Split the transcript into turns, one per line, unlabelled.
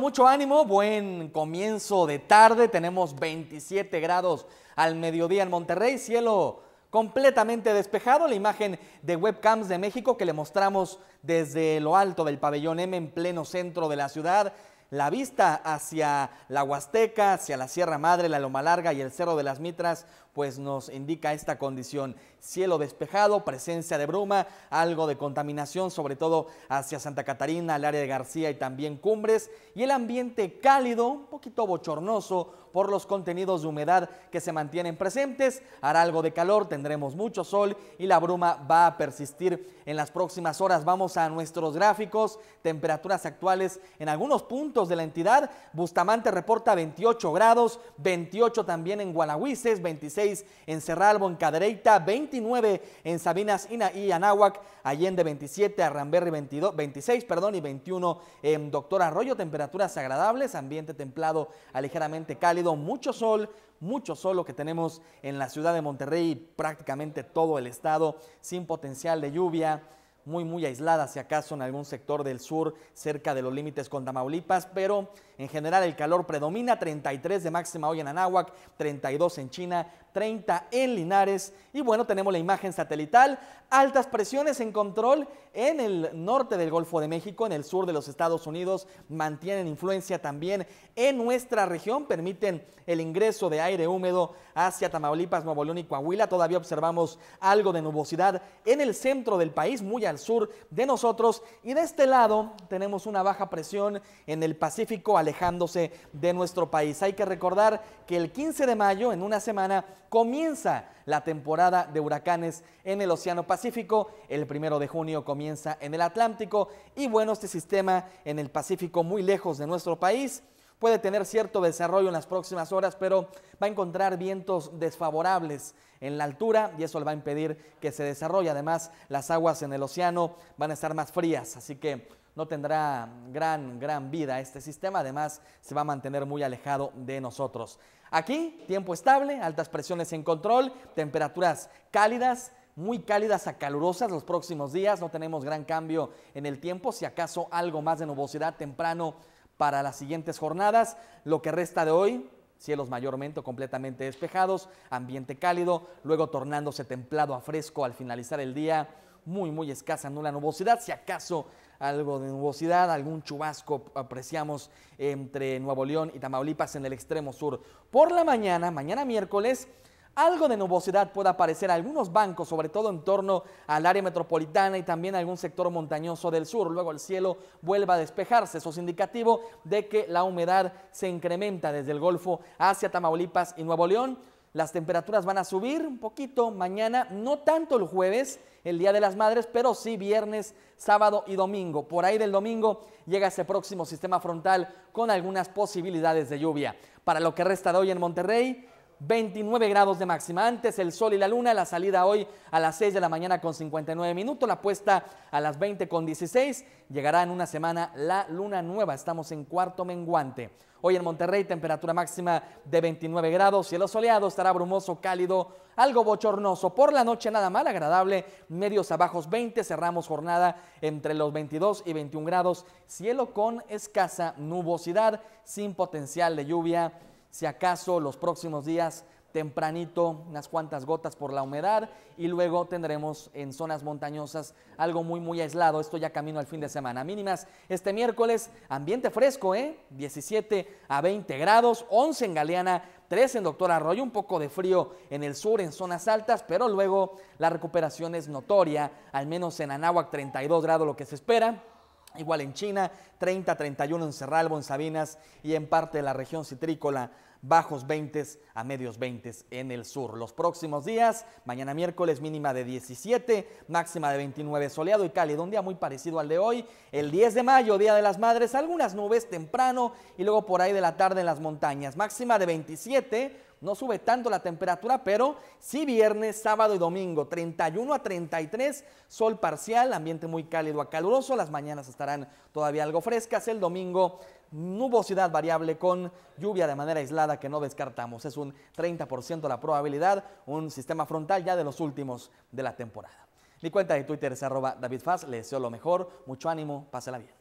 Mucho ánimo, buen comienzo de tarde. Tenemos 27 grados al mediodía en Monterrey, cielo completamente despejado. La imagen de webcams de México que le mostramos desde lo alto del pabellón M en pleno centro de la ciudad. La vista hacia la Huasteca, hacia la Sierra Madre, la Loma Larga y el Cerro de las Mitras, pues nos indica esta condición. Cielo despejado, presencia de bruma, algo de contaminación, sobre todo hacia Santa Catarina, el área de García y también Cumbres, y el ambiente cálido, un poquito bochornoso por los contenidos de humedad que se mantienen presentes. Hará algo de calor, tendremos mucho sol y la bruma va a persistir en las próximas horas. Vamos a nuestros gráficos, temperaturas actuales en algunos puntos de la entidad. Bustamante reporta 28 grados, 28 también en Guanajuices, 26 en Cerralbo, en Cadereyta, 29 en Sabinas y Anáhuac, Allende 27, Arramberri 22, 26 perdón, y 21 en Doctor Arroyo, temperaturas agradables, ambiente templado a ligeramente cálido, mucho sol, mucho sol lo que tenemos en la ciudad de Monterrey, y prácticamente todo el estado, sin potencial de lluvia muy, muy aislada, si acaso en algún sector del sur, cerca de los límites con Tamaulipas, pero en general el calor predomina, 33 de máxima hoy en Anáhuac, 32 en China, 30 en Linares, y bueno, tenemos la imagen satelital, altas presiones en control en el norte del Golfo de México, en el sur de los Estados Unidos, mantienen influencia también en nuestra región, permiten el ingreso de aire húmedo hacia Tamaulipas, Nuevo León y Coahuila, todavía observamos algo de nubosidad en el centro del país, muy al sur de nosotros y de este lado tenemos una baja presión en el Pacífico alejándose de nuestro país. Hay que recordar que el 15 de mayo, en una semana, comienza la temporada de huracanes en el Océano Pacífico, el primero de junio comienza en el Atlántico y bueno, este sistema en el Pacífico muy lejos de nuestro país puede tener cierto desarrollo en las próximas horas, pero va a encontrar vientos desfavorables en la altura y eso le va a impedir que se desarrolle. Además, las aguas en el océano van a estar más frías, así que no tendrá gran, gran vida este sistema. Además, se va a mantener muy alejado de nosotros. Aquí, tiempo estable, altas presiones en control, temperaturas cálidas, muy cálidas a calurosas los próximos días. No tenemos gran cambio en el tiempo, si acaso algo más de nubosidad temprano para las siguientes jornadas. Lo que resta de hoy, cielos mayormente completamente despejados, ambiente cálido, luego tornándose templado a fresco al finalizar el día, muy, muy escasa, nula nubosidad, si acaso algo de nubosidad, algún chubasco apreciamos entre Nuevo León y Tamaulipas en el extremo sur. Por la mañana, mañana miércoles, algo de nubosidad puede aparecer en algunos bancos, sobre todo en torno al área metropolitana y también algún sector montañoso del sur. Luego el cielo vuelva a despejarse. Eso es indicativo de que la humedad se incrementa desde el Golfo hacia Tamaulipas y Nuevo León. Las temperaturas van a subir un poquito mañana, no tanto el jueves, el Día de las Madres, pero sí viernes, sábado y domingo. Por ahí del domingo llega ese próximo sistema frontal con algunas posibilidades de lluvia. Para lo que resta de hoy en Monterrey, 29 grados de máxima. Antes el sol y la luna, la salida hoy a las 6 de la mañana con 59 minutos, la puesta a las 20 con 16. Llegará en una semana la luna nueva, estamos en cuarto menguante. Hoy en Monterrey temperatura máxima de 29 grados, cielo soleado, estará brumoso, cálido, algo bochornoso. Por la noche nada mal, agradable, medios a 20, cerramos jornada entre los 22 y 21 grados, cielo con escasa nubosidad, sin potencial de lluvia si acaso los próximos días tempranito unas cuantas gotas por la humedad y luego tendremos en zonas montañosas algo muy muy aislado, esto ya camino al fin de semana. Mínimas este miércoles, ambiente fresco, ¿eh? 17 a 20 grados, 11 en Galeana, 3 en Doctor Arroyo, un poco de frío en el sur, en zonas altas, pero luego la recuperación es notoria, al menos en Anáhuac 32 grados lo que se espera, Igual en China, 30-31 en Cerralbo, en Sabinas y en parte de la región citrícola bajos 20 a medios 20 en el sur. Los próximos días, mañana miércoles mínima de 17, máxima de 29 soleado y cálido, un día muy parecido al de hoy. El 10 de mayo, Día de las Madres, algunas nubes temprano y luego por ahí de la tarde en las montañas, máxima de 27. No sube tanto la temperatura, pero sí viernes, sábado y domingo, 31 a 33, sol parcial, ambiente muy cálido a caluroso, las mañanas estarán todavía algo frescas, el domingo nubosidad variable con lluvia de manera aislada que no descartamos. Es un 30% la probabilidad, un sistema frontal ya de los últimos de la temporada. Mi cuenta de Twitter es arroba David Faz. le deseo lo mejor, mucho ánimo, pásela bien.